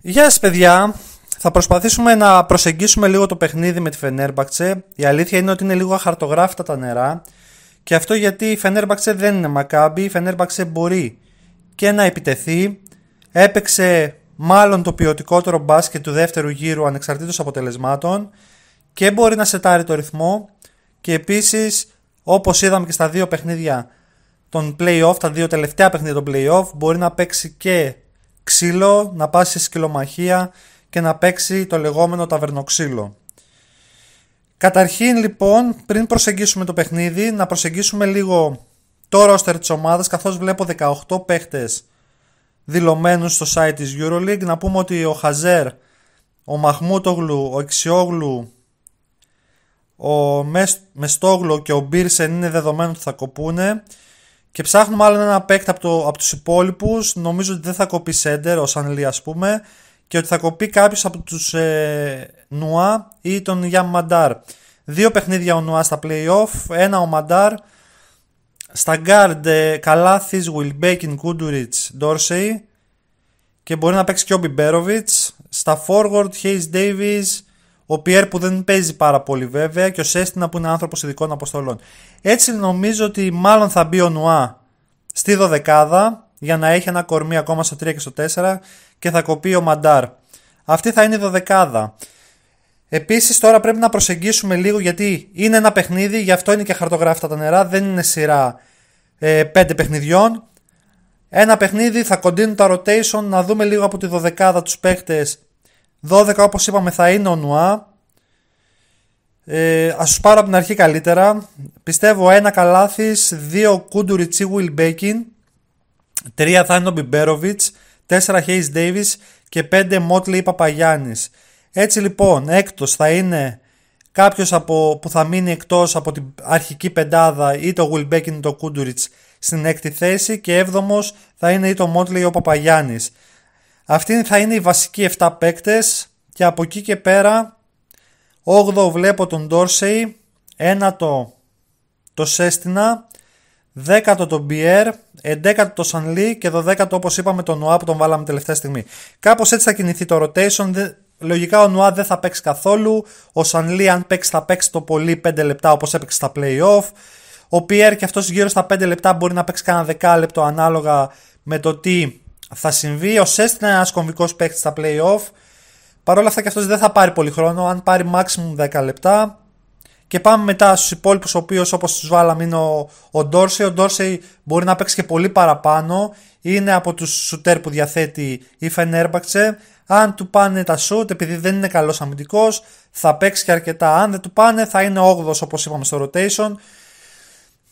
Γεια σας παιδιά, θα προσπαθήσουμε να προσεγγίσουμε λίγο το παιχνίδι με τη Φενέρμπαξε. Η αλήθεια είναι ότι είναι λίγο αχαρτογράφητα τα νερά και αυτό γιατί η Φενέρμπαξε δεν είναι μακάμπη, η Φενέρμπαξε μπορεί και να επιτεθεί. Έπαιξε μάλλον το ποιοτικότερο μπάσκετ του δεύτερου γύρου ανεξαρτήτως αποτελεσμάτων και μπορεί να σετάρει το ρυθμό και επίσης όπως είδαμε και στα δύο παιχνίδια των play-off, τα δύο τελευταία παιχνίδια των play-off μπορεί να παίξει και ξύλο, να πάσει σε σκυλομαχία και να παίξει το λεγόμενο ταβερνοξύλο. Καταρχήν λοιπόν, πριν προσεγγίσουμε το παιχνίδι, να προσεγγίσουμε λίγο το ρόστερ της ομάδας, καθώς βλέπω 18 παίχτες δηλωμένους στο site της Euroleague. Να πούμε ότι ο Χαζέρ, ο Μαχμούτογλου, ο Εξιόγλου, ο Μεστόγλου και ο Μπίρσεν είναι δεδομένο ότι θα κοπούνε. Και ψάχνουμε άλλο ένα παίκτη από, το, από τους υπόλοιπους. Νομίζω ότι δεν θα κοπεί σέντερ, ο Ανλή ας πούμε, και ότι θα κοπεί κάποιος από τους ε, Νουά ή τον Γιάμ Μαντάρ. Δύο παιχνίδια ο Νουά στα playoff, ένα ο Μαντάρ. Στα γκάρντ Καλάθη, Βιλμπέκιν, Κούντουριτ, Ντόρσεϊ. Και μπορεί να παίξει και ο Μπιμπέροβιτ. Στα forward, Χέι Davis, ο Πιέρ που δεν παίζει πάρα πολύ βέβαια και ο Σέστινα που είναι άνθρωπος ειδικών αποστολών. Έτσι νομίζω ότι μάλλον θα μπει ο Νουά στη δωδεκάδα για να έχει ένα κορμί ακόμα στο 3 και στο 4 και θα κοπεί ο Μαντάρ. Αυτή θα είναι η δωδεκάδα. Επίσης τώρα πρέπει να προσεγγίσουμε λίγο γιατί είναι ένα παιχνίδι, γι' αυτό είναι και χαρτογράφητα τα νερά, δεν είναι σειρά ε, 5 παιχνιδιών. Ένα παιχνίδι, θα κοντίνουν τα rotation, να δούμε λίγο από τη δωδεκάδα τους παίχτες 12 όπως είπαμε θα είναι ο Νουά. Ε, ας τους πάρω από την αρχή καλύτερα. Πιστεύω ένα Καλάθης, δύο Κούντουριτσι ή τρία θα είναι ο Μπιμπέροβιτς, τέσσερα Χέις Ντέιβις και πέντε Μότλι Παπαγιάννης. Έτσι λοιπόν έκτος θα είναι κάποιος που θα μείνει εκτός από την αρχική πεντάδα είτε το Γουλμπέκιν είτε το Κούντουριτς στην έκτη θέση και έβδομος θα είναι είτε το Μότλι ή ο Παπαγιάννης. Αυτοί θα είναι οι βασικοί 7 παίκτες και από εκεί και πέρα βλέπω τον Dorsey, 9ο το Σέστινα, 10ο τον Πιέρ 11 11ο το Σανλί και 12ο όπως είπαμε τον Νουά που τον βάλαμε τελευταία στιγμή. Κάπως έτσι θα κινηθεί το rotation, λογικά ο Νουά δεν θα παίξει καθόλου, ο Σανλί αν παίξει θα παίξει το πολύ 5 λεπτά όπως έπαιξε στα play ο Πιέρ και αυτός γύρω στα 5 λεπτά μπορεί να παίξει κανένα λεπτό ανάλογα με το τι θα συμβεί. Ο Σέστ είναι ένας κομβικός παίκτης στα playoff. Παρ' όλα αυτά και αυτός δεν θα πάρει πολύ χρόνο. Αν πάρει maximum 10 λεπτά. Και πάμε μετά στους υπόλοιπους, ο οποίος όπως τους βάλαμε είναι ο, Ντόρσεϊ. Ο Ντόρσεϊ μπορεί να παίξει και πολύ παραπάνω. Είναι από τους σουτέρ που διαθέτει η Φενέρμπαξε. Αν του πάνε τα σουτ, επειδή δεν είναι καλός αμυντικός, θα παίξει και αρκετά. Αν δεν του πάνε, θα είναι 8ο όπως είπαμε στο rotation.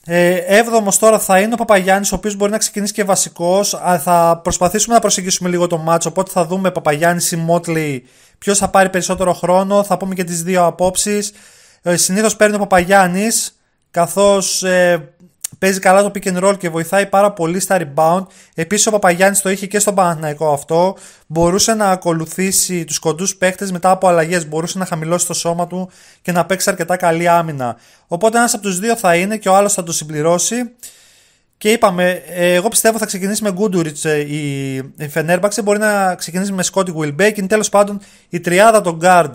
Ε, Έβδομος τώρα θα είναι ο Παπαγιάννης, ο οποίος μπορεί να ξεκινήσει και βασικός. Θα προσπαθήσουμε να προσεγγίσουμε λίγο το μάτσο. Οπότε θα δούμε Παπαγιάννης ή Μότλι ποιος θα πάρει περισσότερο χρόνο. Θα πούμε και τις δύο απόψεις. Ε, Συνήθως παίρνει ο Παπαγιάννης, καθώς ε, Παίζει καλά το pick and roll και βοηθάει πάρα πολύ στα rebound. Επίσης ο Παπαγιάννης το είχε και στον Παναθηναϊκό αυτό. Μπορούσε να ακολουθήσει τους κοντούς παίχτε μετά από αλλαγές. Μπορούσε να χαμηλώσει το σώμα του και να παίξει αρκετά καλή άμυνα. Οπότε ένας από τους δύο θα είναι και ο άλλος θα το συμπληρώσει. Και είπαμε, ε, εγώ πιστεύω θα ξεκινήσει με Γκούντουριτ ε, η Φενέρμπαξε. Μπορεί να ξεκινήσει με Σκότι Γουιλμπέκιν. Τέλος πάντων, η τριάδα των Guard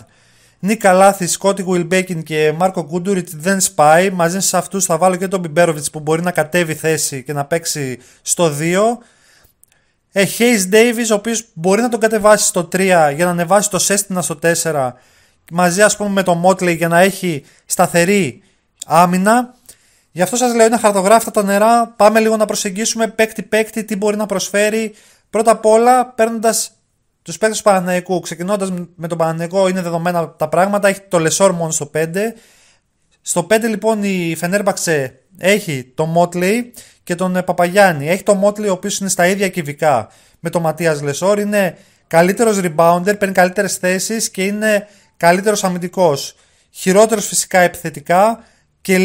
Νίκα Λάθη, Σκότι Γουιλμπέκιν και Μάρκο Κούντουριτ δεν σπάει. Μαζί σε αυτούς θα βάλω και τον Μπιμπέροβιτ που μπορεί να κατέβει θέση και να παίξει στο 2. Ε, Hayes Davis, ο οποίος μπορεί να τον κατεβάσει στο 3 για να ανεβάσει το Σέστινα στο 4. Μαζί ας πούμε με τον Μότλεϊ για να έχει σταθερή άμυνα. Γι' αυτό σας λέω είναι χαρτογράφητα τα νερά. Πάμε λίγο να προσεγγίσουμε παίκτη-παίκτη τι μπορεί να προσφέρει. Πρώτα απ' όλα παίρνοντας τους παίκτες του Παναναϊκού, Ξεκινώντα με τον Παναναϊκό, είναι δεδομένα τα πράγματα. Έχει το Λεσόρ μόνο στο 5. Στο 5 λοιπόν η Φενέρμπαξε έχει τον Μότλεϊ και τον ε, Παπαγιάννη. Έχει τον Μότλεϊ ο οποίος είναι στα ίδια κυβικά με τον Ματίας Λεσόρ. Είναι καλύτερος rebounder, παίρνει καλύτερες θέσεις και είναι καλύτερος αμυντικός. Χειρότερος φυσικά επιθετικά και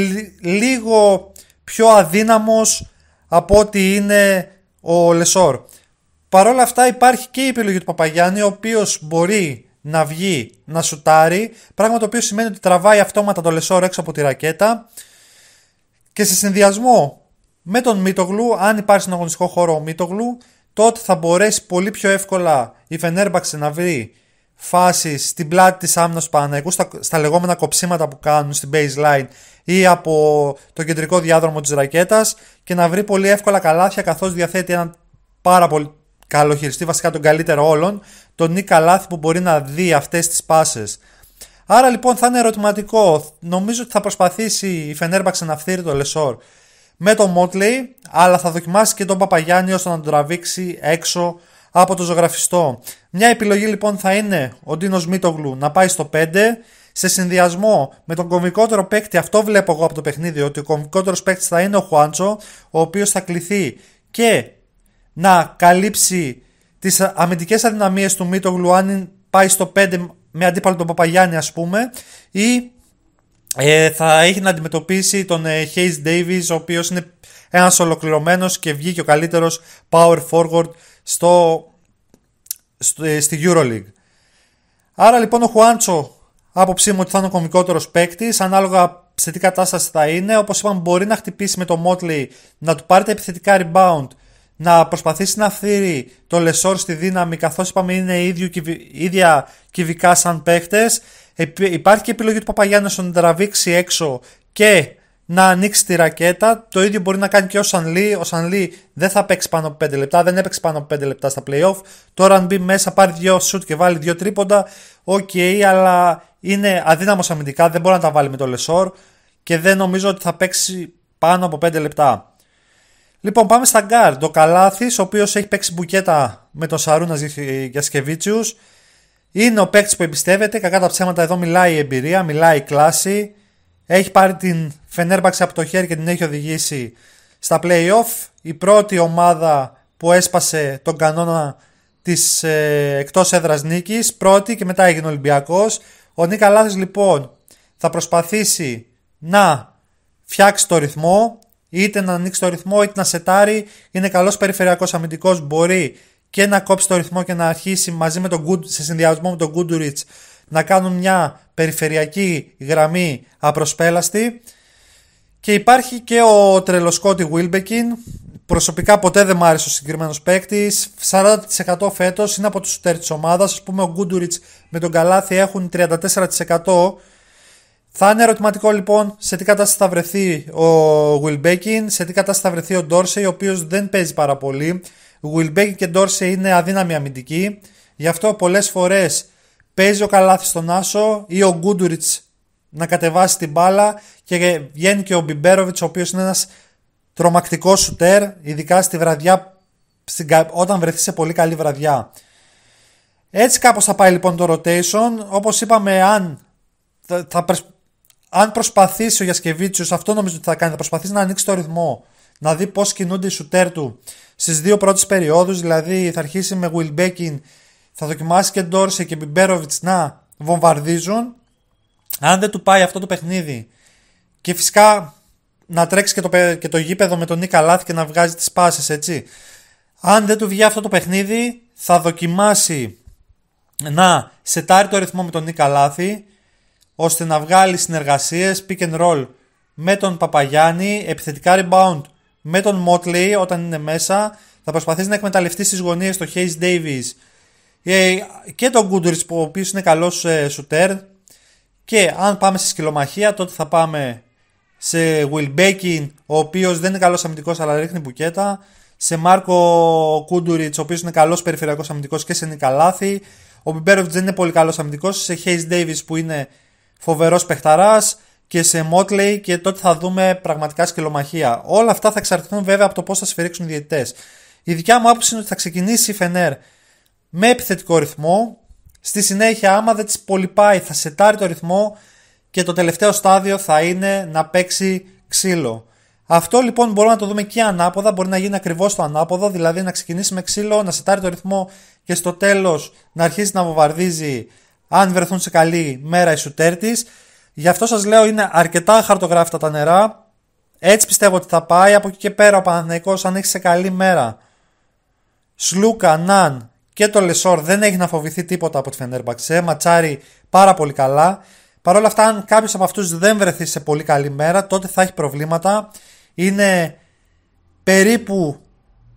λίγο πιο αδύναμος από ό,τι είναι ο Λεσόρ. Παρ' όλα αυτά υπάρχει και η επιλογή του Παπαγιάννη, ο οποίος μπορεί να βγει, να σουτάρει, πράγμα το οποίο σημαίνει ότι τραβάει αυτόματα το λεσόρ έξω από τη ρακέτα. Και σε συνδυασμό με τον Μίτογλου, αν υπάρχει στον αγωνιστικό χώρο ο Μίτογλου, τότε θα μπορέσει πολύ πιο εύκολα η Φενέρμπαξε να βρει φάσει στην πλάτη της άμυνας του Παναγικού, στα, στα, λεγόμενα κοψίματα που κάνουν στην baseline ή από το κεντρικό διάδρομο της ρακέτας και να βρει πολύ εύκολα καλάθια καθώς διαθέτει ένα πάρα πολύ καλοχειριστεί βασικά τον καλύτερο όλων, τον Νίκα Λάθη που μπορεί να δει αυτές τις πάσες. Άρα λοιπόν θα είναι ερωτηματικό. Νομίζω ότι θα προσπαθήσει η Φενέρμπαξ να φθείρει το Λεσόρ με τον Μότλεϊ, αλλά θα δοκιμάσει και τον Παπαγιάννη ώστε να τον τραβήξει έξω από το ζωγραφιστό. Μια επιλογή λοιπόν θα είναι ο Ντίνος Μίτογλου να πάει στο 5. Σε συνδυασμό με τον κομβικότερο παίκτη, αυτό βλέπω εγώ από το παιχνίδι, ότι ο κομβικότερος παίκτης θα είναι ο Χουάντσο, ο οποίος θα κληθεί και να καλύψει τις αμυντικές αδυναμίες του Μίτογλου αν πάει στο 5 με αντίπαλο τον Παπαγιάννη ας πούμε ή ε, θα έχει να αντιμετωπίσει τον ε, Hayes Davis ο οποίος είναι ένας ολοκληρωμένος και βγήκε ο καλύτερος power forward στο, ε, στη EuroLeague. Άρα λοιπόν ο Χουάντσο άποψή μου ότι θα είναι ο κωμικότερο παίκτης, ανάλογα σε τι κατάσταση θα είναι. Όπως είπαμε μπορεί να χτυπήσει με το Motley, να του πάρει τα επιθετικά rebound να προσπαθήσει να φθείρει το Λεσόρ στη δύναμη καθώς είπαμε είναι ίδιο, ίδια κυβικά σαν παίχτες υπάρχει και επιλογή του Παπαγιάννης να τραβήξει έξω και να ανοίξει τη ρακέτα. Το ίδιο μπορεί να κάνει και ο Σανλή. Ο Σανλή δεν θα παίξει πάνω από 5 λεπτά, δεν έπαιξε πάνω από 5 λεπτά στα playoff. Τώρα, αν μπει μέσα, πάρει δύο σουτ και βάλει δύο τρίποντα. Οκ, okay, αλλά είναι αδύναμος αμυντικά, δεν μπορεί να τα βάλει με το Λεσόρ και δεν νομίζω ότι θα παίξει πάνω από 5 λεπτά. Λοιπόν, πάμε στα γκάρ. Το Καλάθης, ο οποίος έχει παίξει μπουκέτα με τον Σαρούνας Γιασκεβίτσιους. Είναι ο παίκτης που εμπιστεύεται. Κακά τα ψέματα, εδώ μιλάει η εμπειρία, μιλάει η κλάση. Έχει πάρει την Φενέρμπαξη από το χέρι και την έχει οδηγήσει στα playoff. Η πρώτη ομάδα που έσπασε τον κανόνα της ε, εκτός έδρας νίκης. Πρώτη και μετά έγινε Ολυμπιακός. Ο Νίκας Λάθης λοιπόν θα προσπαθήσει να φτιάξει το ρυθμό, είτε να ανοίξει το ρυθμό είτε να σετάρει. Είναι καλός περιφερειακός αμυντικός. Μπορεί και να κόψει το ρυθμό και να αρχίσει μαζί με τον Good, σε συνδυασμό με τον Goodrich να κάνουν μια περιφερειακή γραμμή απροσπέλαστη. Και υπάρχει και ο τρελοσκότη Βίλμπεκιν. Προσωπικά ποτέ δεν μ' άρεσε ο συγκεκριμένος παίκτης. 40% φέτος είναι από τους τέρ της ομάδας. Ας πούμε, ο Γκούντουριτ με τον Καλάθι έχουν 34% θα είναι ερωτηματικό λοιπόν σε τι κατάσταση θα βρεθεί ο Βιλμπέκιν, σε τι κατάσταση θα βρεθεί ο Ντόρσεϊ, ο οποίος δεν παίζει πάρα πολύ. Βιλμπέκιν και Ντόρσεϊ είναι αδύναμη αμυντικοί, γι' αυτό πολλές φορές παίζει ο Καλάθι στον Άσο ή ο Γκούντουριτ να κατεβάσει την μπάλα και βγαίνει και ο Μπιμπέροβιτ, ο οποίος είναι ένας τρομακτικός σουτέρ, ειδικά στη βραδιά, όταν βρεθεί σε πολύ καλή βραδιά. Έτσι κάπως θα πάει λοιπόν το rotation. Όπως είπαμε, αν θα αν προσπαθήσει ο Γιασκεβίτσιος, αυτό νομίζω ότι θα κάνει, θα προσπαθήσει να ανοίξει το ρυθμό, να δει πώς κινούνται οι σουτέρ του στις δύο πρώτες περιόδους. Δηλαδή θα αρχίσει με Bacon, θα δοκιμάσει και Ντόρσε και Μπιμπέροβιτ να βομβαρδίζουν. Αν δεν του πάει αυτό το παιχνίδι και φυσικά να τρέξει και το, και το γήπεδο με τον Νίκα Λάθ και να βγάζει τις πάσες έτσι. Αν δεν του βγει αυτό το παιχνίδι θα δοκιμάσει να σετάρει το ρυθμό με τον Νίκα Λάθη ώστε να βγάλει συνεργασίες pick and roll με τον Παπαγιάννη, επιθετικά rebound με τον Motley όταν είναι μέσα. Θα προσπαθήσει να εκμεταλλευτεί στις γωνίες το Hayes Davis ε, και τον Goodrich που ο οποίος είναι καλός ε, shooter Και αν πάμε σε σκυλομαχία τότε θα πάμε σε Will Bakin, ο οποίος δεν είναι καλός αμυντικός αλλά ρίχνει μπουκέτα. Σε Μάρκο Κούντουριτ, ο οποίος είναι καλός περιφερειακός αμυντικός και σε Νικαλάθη. Ο Μπιμπέροβιτ δεν είναι πολύ καλός αμυντικός. Σε Hayes Davis που είναι φοβερός παιχταράς και σε Μότλεϊ και τότε θα δούμε πραγματικά σκελομαχία. Όλα αυτά θα εξαρτηθούν βέβαια από το πώς θα σφυρίξουν οι διαιτητές. Η δικιά μου άποψη είναι ότι θα ξεκινήσει η Φενέρ με επιθετικό ρυθμό. Στη συνέχεια, άμα δεν της πολυπάει, θα σετάρει το ρυθμό και το τελευταίο στάδιο θα είναι να παίξει ξύλο. Αυτό λοιπόν μπορούμε να το δούμε και ανάποδα. Μπορεί να γίνει ακριβώς το ανάποδο, δηλαδή να ξεκινήσει με ξύλο, να σετάρει το ρυθμό και στο τέλος να αρχίσει να βομβαρδίζει αν βρεθούν σε καλή μέρα οι σουτέρ της. Γι' αυτό σας λέω είναι αρκετά χαρτογράφητα τα νερά. Έτσι πιστεύω ότι θα πάει. Από εκεί και πέρα ο Παναθηναϊκός αν έχει σε καλή μέρα Σλούκα, Ναν και το Λεσόρ δεν έχει να φοβηθεί τίποτα από τη Φενέρμπαξε. ματσάρι πάρα πολύ καλά. Παρ' όλα αυτά, αν κάποιος από αυτούς δεν βρεθεί σε πολύ καλή μέρα, τότε θα έχει προβλήματα. Είναι περίπου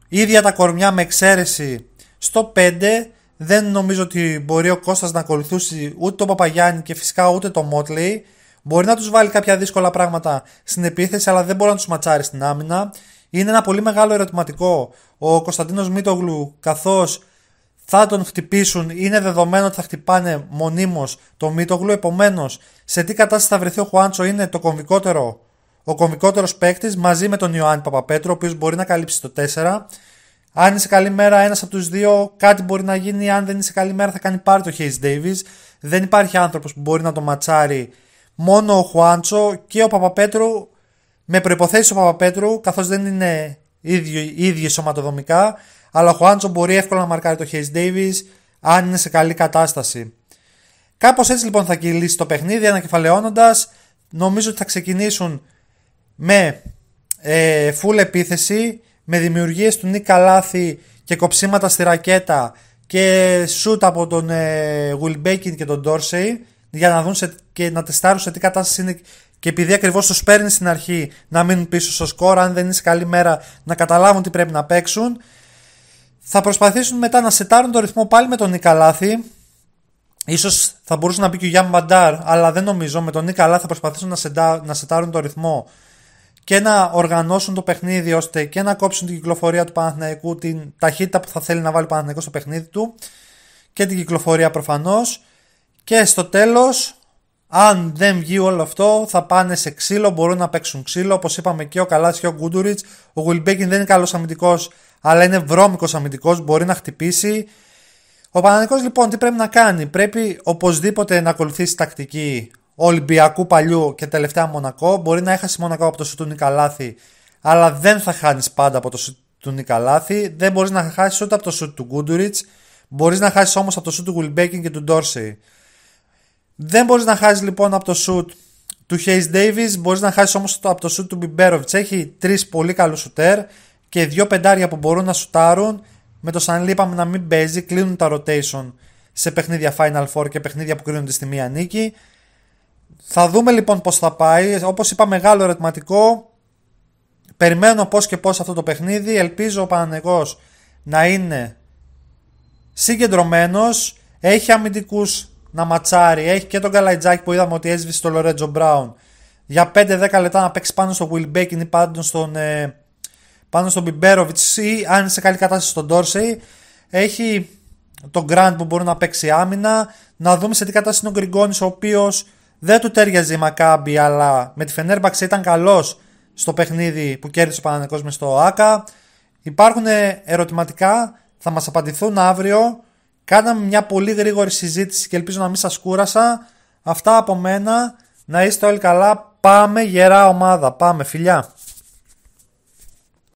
ίδια τα κορμιά με εξαίρεση στο 5 δεν νομίζω ότι μπορεί ο Κώστας να ακολουθήσει ούτε τον Παπαγιάννη και φυσικά ούτε τον Μότλεϊ. Μπορεί να τους βάλει κάποια δύσκολα πράγματα στην επίθεση, αλλά δεν μπορεί να τους ματσάρει στην άμυνα. Είναι ένα πολύ μεγάλο ερωτηματικό. Ο Κωνσταντίνος Μίτογλου, καθώς θα τον χτυπήσουν, είναι δεδομένο ότι θα χτυπάνε μονίμως το Μίτογλου. Επομένως, σε τι κατάσταση θα βρεθεί ο Χουάντσο είναι το κομβικότερο, ο κομβικότερος παίκτης μαζί με τον Ιωάννη Παπαπέτρο, ο οποίος μπορεί να καλύψει το 4. Αν είσαι καλή μέρα, ένας από τους δύο, κάτι μπορεί να γίνει. Αν δεν είσαι καλή μέρα, θα κάνει πάρει το Χέι Davis. Δεν υπάρχει άνθρωπος που μπορεί να το ματσάρει μόνο ο Χουάντσο και ο Παπαπέτρου. Με προποθέσει ο Παπαπέτρου, καθώς δεν είναι ίδιοι, ίδιοι σωματοδομικά, αλλά ο Χουάντσο μπορεί εύκολα να μαρκάρει το Χέις Ντέιβις, αν είναι σε καλή κατάσταση. Κάπως έτσι λοιπόν θα κυλήσει το παιχνίδι, ανακεφαλαιώνοντας. Νομίζω ότι θα ξεκινήσουν με ε, full επίθεση με δημιουργίες του Νίκα Λάθη και κοψίματα στη ρακέτα και σούτ από τον ε, Bacon και τον Ντόρσεϊ για να δουν σε, και να τεστάρουν σε τι κατάσταση είναι και επειδή ακριβώς τους παίρνει στην αρχή να μείνουν πίσω στο σκορ, αν δεν είναι καλή μέρα να καταλάβουν τι πρέπει να παίξουν. Θα προσπαθήσουν μετά να σετάρουν το ρυθμό πάλι με τον Νίκα Λάθη. Ίσως θα μπορούσε να μπει και ο Γιάννη Μπαντάρ, αλλά δεν νομίζω. Με τον Νίκα Λάθη θα προσπαθήσουν να, σεντά, να σετάρουν το ρυθμό και να οργανώσουν το παιχνίδι ώστε και να κόψουν την κυκλοφορία του Παναθηναϊκού, την ταχύτητα που θα θέλει να βάλει ο Παναθηναϊκός στο παιχνίδι του και την κυκλοφορία προφανώς και στο τέλος αν δεν βγει όλο αυτό θα πάνε σε ξύλο, μπορούν να παίξουν ξύλο όπως είπαμε και ο Καλάς και ο Γκούντουριτς ο Γουλμπέκιν δεν είναι καλός αμυντικός αλλά είναι βρώμικος αμυντικός, μπορεί να χτυπήσει ο Παναθηναϊκός λοιπόν τι πρέπει να κάνει, πρέπει οπωσδήποτε να ακολουθήσει τακτική Ολυμπιακού παλιού και τελευταία Μονακό. Μπορεί να έχασε Μονακό από το σου του Νικαλάθη, αλλά δεν θα χάνεις πάντα από το σου του Νικαλάθη. Δεν μπορείς να χάσεις ούτε από το σου του Γκούντουριτ. Μπορείς να χάσεις όμως από το σου του Γουλμπέκιν και του Ντόρσεϊ. Δεν μπορείς να χάσεις λοιπόν από το σουτ του Χέις Ντέιβις, μπορείς να χάσεις όμως από το σουτ του Μπιμπέροβιτ. Έχει τρεις πολύ καλούς σουτέρ και δύο πεντάρια που μπορούν να σουτάρουν. Με το Σανλή είπαμε να μην παίζει, κλείνουν τα rotation σε παιχνίδια Final Four και παιχνίδια που κρίνονται στη μία νίκη. Θα δούμε λοιπόν πώς θα πάει. Όπως είπα μεγάλο ερωτηματικό. Περιμένω πώς και πώς αυτό το παιχνίδι. Ελπίζω ο Πανανεγός να είναι συγκεντρωμένος. Έχει αμυντικούς να ματσάρει. Έχει και τον Καλαϊτζάκη που είδαμε ότι έσβησε το Λορέτζο Μπράουν. Για 5-10 λεπτά να παίξει πάνω στο Βιλμπέκιν ή πάνω στον, ε, πάνω στον Μπιμπέροβιτς ή αν είναι σε καλή κατάσταση στον Τόρσει Έχει τον Γκραντ που μπορεί να παίξει άμυνα. Να δούμε σε τι κατάσταση είναι ο Γκριγκόνης ο οποίος δεν του τέριαζε η Μακάμπη, αλλά με τη Φενέρμπαξ ήταν καλός στο παιχνίδι που κέρδισε ο Παναγενικό μες στο ΆΚΑ. Υπάρχουν ε, ερωτηματικά, θα μας απαντηθούν αύριο. Κάναμε μια πολύ γρήγορη συζήτηση και ελπίζω να μην σας κούρασα. Αυτά από μένα, να είστε όλοι καλά. Πάμε γερά ομάδα, πάμε φιλιά.